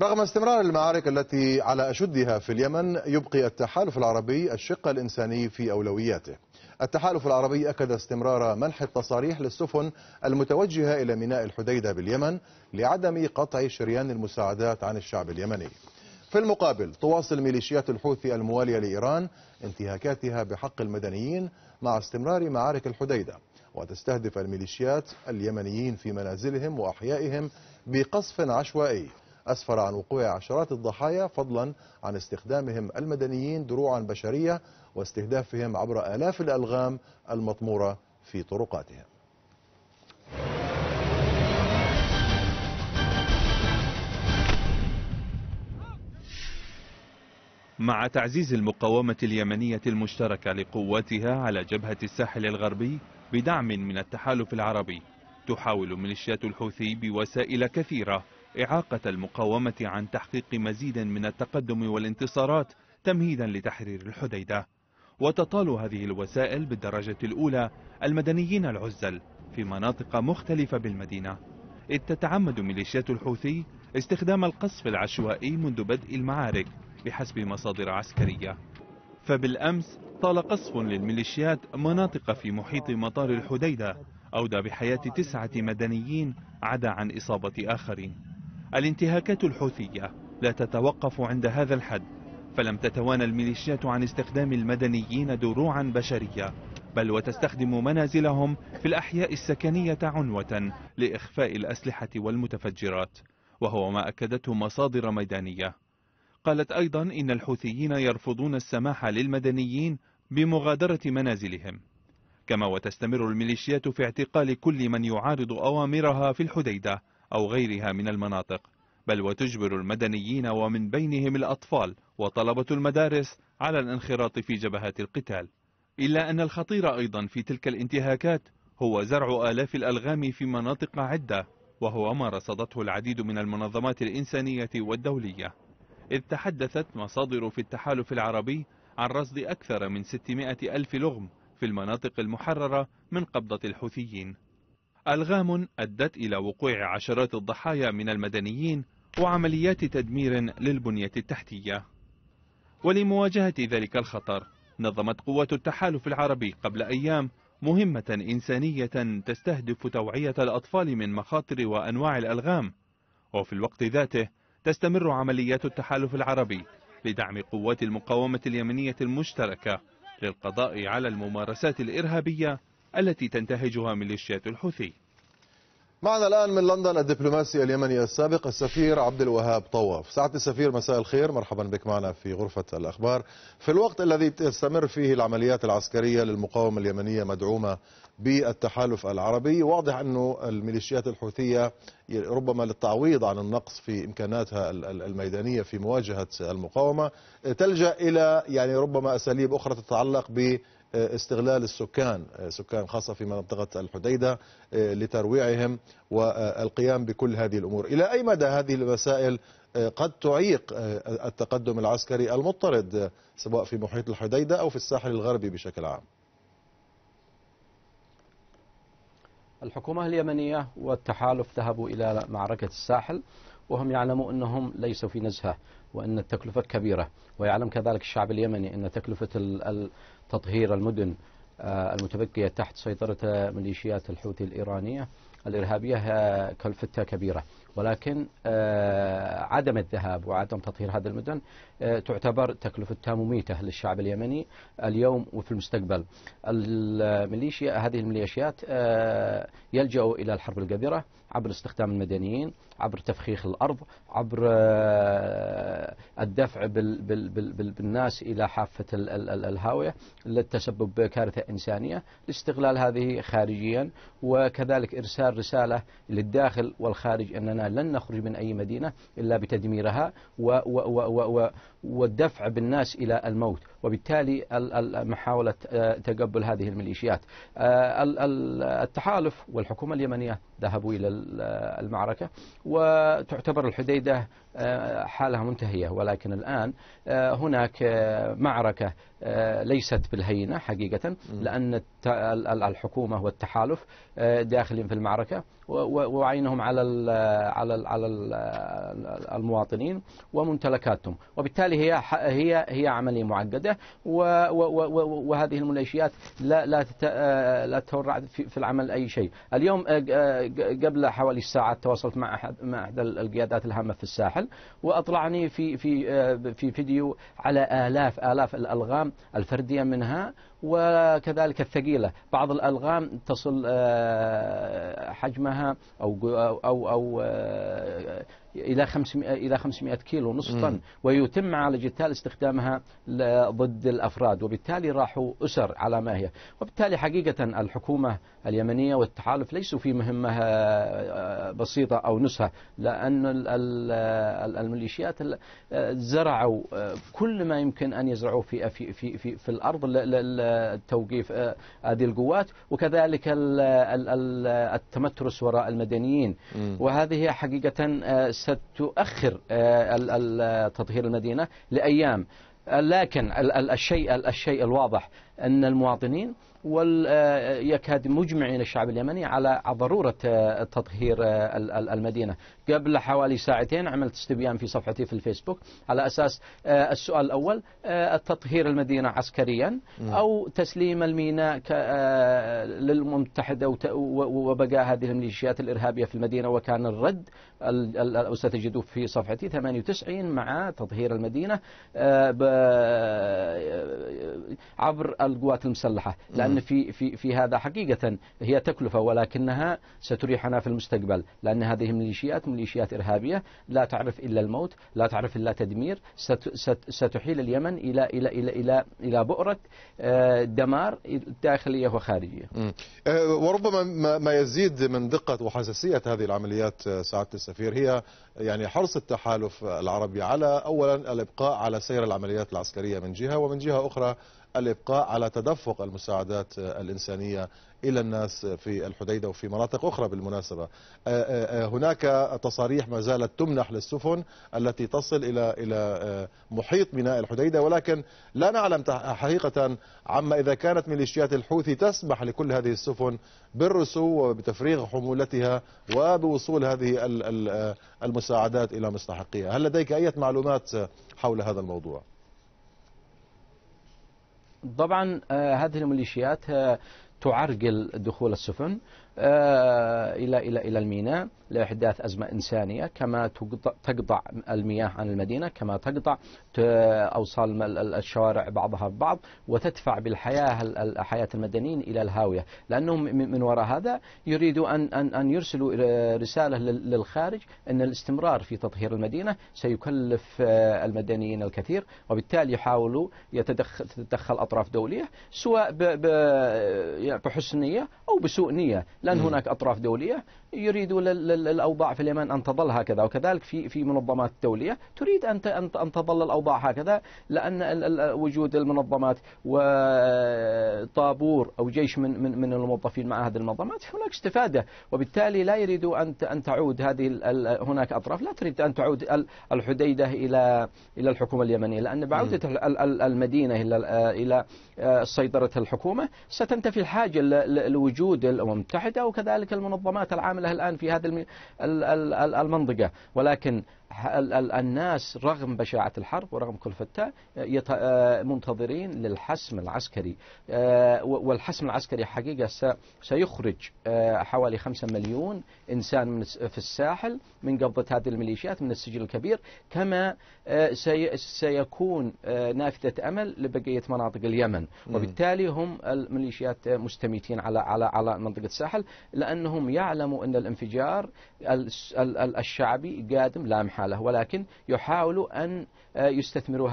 رغم استمرار المعارك التي على أشدها في اليمن يبقي التحالف العربي الشق الإنساني في أولوياته التحالف العربي أكد استمرار منح التصاريح للسفن المتوجهة إلى ميناء الحديدة باليمن لعدم قطع شريان المساعدات عن الشعب اليمني في المقابل تواصل ميليشيات الحوثي الموالية لإيران انتهاكاتها بحق المدنيين مع استمرار معارك الحديدة وتستهدف الميليشيات اليمنيين في منازلهم وأحيائهم بقصف عشوائي أسفر عن وقوع عشرات الضحايا فضلا عن استخدامهم المدنيين دروعا بشرية واستهدافهم عبر آلاف الألغام المطمورة في طرقاتهم مع تعزيز المقاومة اليمنية المشتركة لقواتها على جبهة الساحل الغربي بدعم من التحالف العربي تحاول ميليشيات الحوثي بوسائل كثيرة إعاقة المقاومة عن تحقيق مزيد من التقدم والانتصارات تمهيدا لتحرير الحديدة وتطال هذه الوسائل بالدرجة الأولى المدنيين العزل في مناطق مختلفة بالمدينة إذ تتعمد ميليشيات الحوثي استخدام القصف العشوائي منذ بدء المعارك بحسب مصادر عسكرية فبالأمس طال قصف للميليشيات مناطق في محيط مطار الحديدة أودى بحياة تسعة مدنيين عدا عن إصابة آخرين الانتهاكات الحوثية لا تتوقف عند هذا الحد فلم تتوانى الميليشيات عن استخدام المدنيين دروعا بشرية بل وتستخدم منازلهم في الأحياء السكنية عنوة لإخفاء الأسلحة والمتفجرات وهو ما أكدته مصادر ميدانية قالت أيضا إن الحوثيين يرفضون السماح للمدنيين بمغادرة منازلهم كما وتستمر الميليشيات في اعتقال كل من يعارض أوامرها في الحديدة أو غيرها من المناطق بل وتجبر المدنيين ومن بينهم الأطفال وطلبة المدارس على الانخراط في جبهات القتال إلا أن الخطير أيضا في تلك الانتهاكات هو زرع آلاف الألغام في مناطق عدة وهو ما رصدته العديد من المنظمات الإنسانية والدولية إذ تحدثت مصادر في التحالف العربي عن رصد أكثر من 600 ألف لغم في المناطق المحررة من قبضة الحوثيين ألغام أدت إلى وقوع عشرات الضحايا من المدنيين وعمليات تدمير للبنية التحتية ولمواجهة ذلك الخطر نظمت قوات التحالف العربي قبل أيام مهمة إنسانية تستهدف توعية الأطفال من مخاطر وأنواع الألغام وفي الوقت ذاته تستمر عمليات التحالف العربي لدعم قوات المقاومة اليمنية المشتركة للقضاء على الممارسات الإرهابية التي تنتهجها ميليشيات الحوثي معنا الآن من لندن الدبلوماسي اليمني السابق السفير عبد الوهاب طواف سعادة السفير مساء الخير مرحبا بك معنا في غرفة الأخبار في الوقت الذي تستمر فيه العمليات العسكرية للمقاومة اليمنية مدعومة بالتحالف العربي واضح أن الميليشيات الحوثية ربما للتعويض عن النقص في إمكاناتها الميدانية في مواجهة المقاومة تلجأ إلى يعني ربما أساليب أخرى تتعلق ب آه، استغلال السكان آه، سكان خاصة في منطقة الحديدة آه، لترويعهم والقيام بكل هذه الأمور إلى أي مدى هذه المسائل قد تعيق التقدم العسكري المضطرد سواء في محيط الحديدة أو في الساحل الغربي بشكل عام الحكومة اليمنية والتحالف ذهبوا إلى معركة الساحل وهم يعلموا أنهم ليسوا في نزهة وأن التكلفة كبيرة ويعلم كذلك الشعب اليمني أن تكلفة تطهير المدن آه، المتبقية تحت سيطرة ميليشيات الحوثي الإيرانية الإرهابية آه، كلفتها كبيرة ولكن آه، عدم الذهاب وعدم تطهير هذه المدن آه، تعتبر تكلفة تام للشعب اليمني اليوم وفي المستقبل الميليشيا هذه الميليشيات آه، يلجأوا إلى الحرب القذرة عبر استخدام المدنيين عبر تفخيخ الأرض عبر الدفع بالناس إلى حافة الهاوية للتسبب بكارثة إنسانية لاستغلال هذه خارجيا وكذلك إرسال رسالة للداخل والخارج أننا أننا لن نخرج من أي مدينة إلا بتدميرها والدفع بالناس إلى الموت وبالتالي محاولة آه، تقبل هذه الميليشيات آه، التحالف والحكومة اليمنية ذهبوا إلى آه، المعركة وتعتبر الحديدة حالها منتهية ولكن الآن هناك معركة ليست بالهينة حقيقة لأن الحكومة والتحالف داخلين في المعركة وعينهم على على على المواطنين وممتلكاتهم وبالتالي هي هي هي عملية معقدة الوحده وهذه الميليشيات لا لا آه، لا تتورع في العمل اي شيء. اليوم آه، آه، قبل حوالي ساعه تواصلت مع احد مع احدى القيادات الهامه في الساحل واطلعني في في في فيديو على الاف الاف الالغام الفرديه منها وكذلك الثقيلة بعض الألغام تصل آه، حجمها أو أو أو آه، إلى 500 إلى 500 كيلو نصف طن ويتم معالجتها استخدامها ضد الأفراد وبالتالي راحوا أسر على ما هي وبالتالي حقيقة الحكومة اليمنية والتحالف ليسوا في مهمة آه، بسيطة أو نسهة لأن الميليشيات زرعوا كل ما يمكن أن يزرعوه في في في في, في الأرض توقيف آه، هذه القوات وكذلك التمترس وراء المدنيين وهذه حقيقة آه، ستؤخر آه، تطهير المدينة لأيام لكن الشيء الشيء الواضح أن المواطنين آه، يكاد مجمعين الشعب اليمني على ضرورة آه، تطهير آه، المدينة قبل حوالي ساعتين عملت استبيان في صفحتي في الفيسبوك على أساس السؤال الأول تطهير المدينة عسكريا نعم. أو تسليم الميناء للمتحدة وبقاء هذه الميليشيات الإرهابية في المدينة وكان الرد وستجدوه في صفحتي 98 مع تطهير المدينة عبر القوات المسلحة لأن في في في هذا حقيقة هي تكلفة ولكنها ستريحنا في المستقبل لأن هذه الميليشيات ميليشيات إرهابية لا تعرف إلا الموت لا تعرف إلا تدمير ست ست ستحيل اليمن إلى إلى إلى إلى إلى بؤرة آه، دمار داخلية وخارجية آه، وربما ما يزيد من دقة وحساسية هذه العمليات آه، سعادة السفير هي يعني حرص التحالف العربي على أولا الإبقاء على سير العمليات العسكرية من جهة ومن جهة أخرى الإبقاء على على تدفق المساعدات الإنسانية إلى الناس في الحديدة وفي مناطق أخرى بالمناسبة أه، أه، أه، هناك تصاريح ما زالت تمنح للسفن التي تصل إلى إلى محيط ميناء الحديدة ولكن لا نعلم حقيقة عما إذا كانت ميليشيات الحوثي تسمح لكل هذه السفن بالرسو وبتفريغ حمولتها وبوصول هذه المساعدات إلى مستحقيها هل لديك أي معلومات حول هذا الموضوع؟ طبعا آه، هذه الميليشيات آه، تعرقل دخول السفن آه، إلى إلى إلى الميناء لإحداث أزمة إنسانية كما تقطع المياه عن المدينة كما تقطع أوصال الشوارع بعضها ببعض وتدفع بالحياة حياة المدنيين إلى الهاوية لأنهم من وراء هذا يريدوا أن أن أن يرسلوا رسالة للخارج أن الاستمرار في تطهير المدينة سيكلف آه، المدنيين الكثير وبالتالي يحاولوا يتدخل أطراف دولية سواء بحسن نية أو بسوء نية لأن هناك أطراف دولية يريدوا الأوضاع في اليمن أن تظل هكذا وكذلك في في منظمات الدولية تريد أن أن تظل الأوضاع هكذا لأن وجود المنظمات وطابور أو جيش من من من الموظفين مع هذه المنظمات هناك استفادة وبالتالي لا يريدوا أن أن تعود هذه هناك أطراف لا تريد أن تعود الحديدة إلى إلى الحكومة اليمنية لأن بعودة المدينة إلى إلى آه، سيطرة الحكومة ستنتفي الحاجة لوجود الأمم المتحدة المتحدة وكذلك المنظمات العاملة الآن في هذه المنطقة ولكن الناس رغم بشاعة الحرب ورغم كلفتها آه، منتظرين للحسم العسكري آه، والحسم العسكري حقيقة سيخرج آه، حوالي 5 مليون إنسان في الساحل من قبضة هذه الميليشيات من السجن الكبير كما سيكون نافذة أمل لبقية مناطق اليمن وبالتالي هم الميليشيات مستميتين على على على منطقة الساحل لأنهم يعلموا أن الانفجار الشعبي قادم لامحا حاله ولكن يحاول أن آه، يستثمروا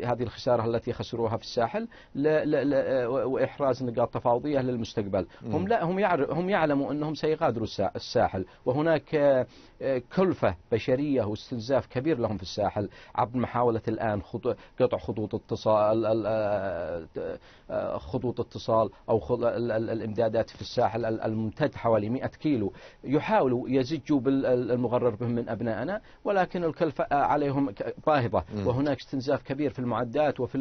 هذه الخسارة التي خسروها في الساحل آه، وإحراز نقاط تفاوضية للمستقبل هم لا هم هم يعلموا أنهم سيغادروا الساحل وهناك آه، كلفة بشرية واستنزاف كبير لهم في الساحل عبر محاولة الآن قطع خطوط اتصال خطوط اتصال أو الإمدادات في الساحل الممتد حوالي 100 كيلو يحاولوا يزجوا بالمغرر بهم من أبنائنا ولكن لكن الكلفة عليهم باهظة وهناك استنزاف كبير في المعدات وفي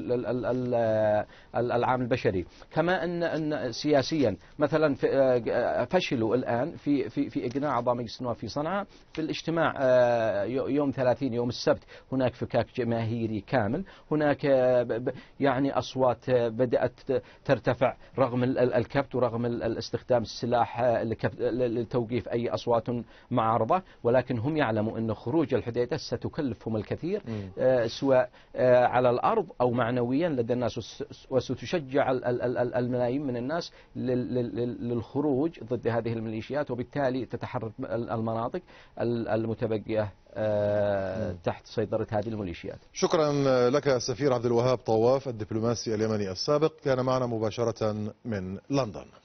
العام البشري كما أن أن سياسيا مثلا آه، آه، فشلوا الآن في في في إقناع مجلس النواب في صنعاء في الاجتماع آه، يوم 30 يوم السبت هناك فكاك جماهيري كامل هناك يعني أصوات بدأت ترتفع رغم الكبت ورغم استخدام السلاح لتوقيف أي أصوات معارضة ولكن هم يعلموا أن خروج الحديث البدايه ستكلفهم الكثير آه، سواء آه، على الأرض أو معنويا لدى الناس وستشجع الملايين من الناس للخروج ضد هذه الميليشيات وبالتالي تتحرر المناطق المتبقية آه، تحت سيطرة هذه الميليشيات شكرا لك سفير عبد الوهاب طواف الدبلوماسي اليمني السابق كان معنا مباشرة من لندن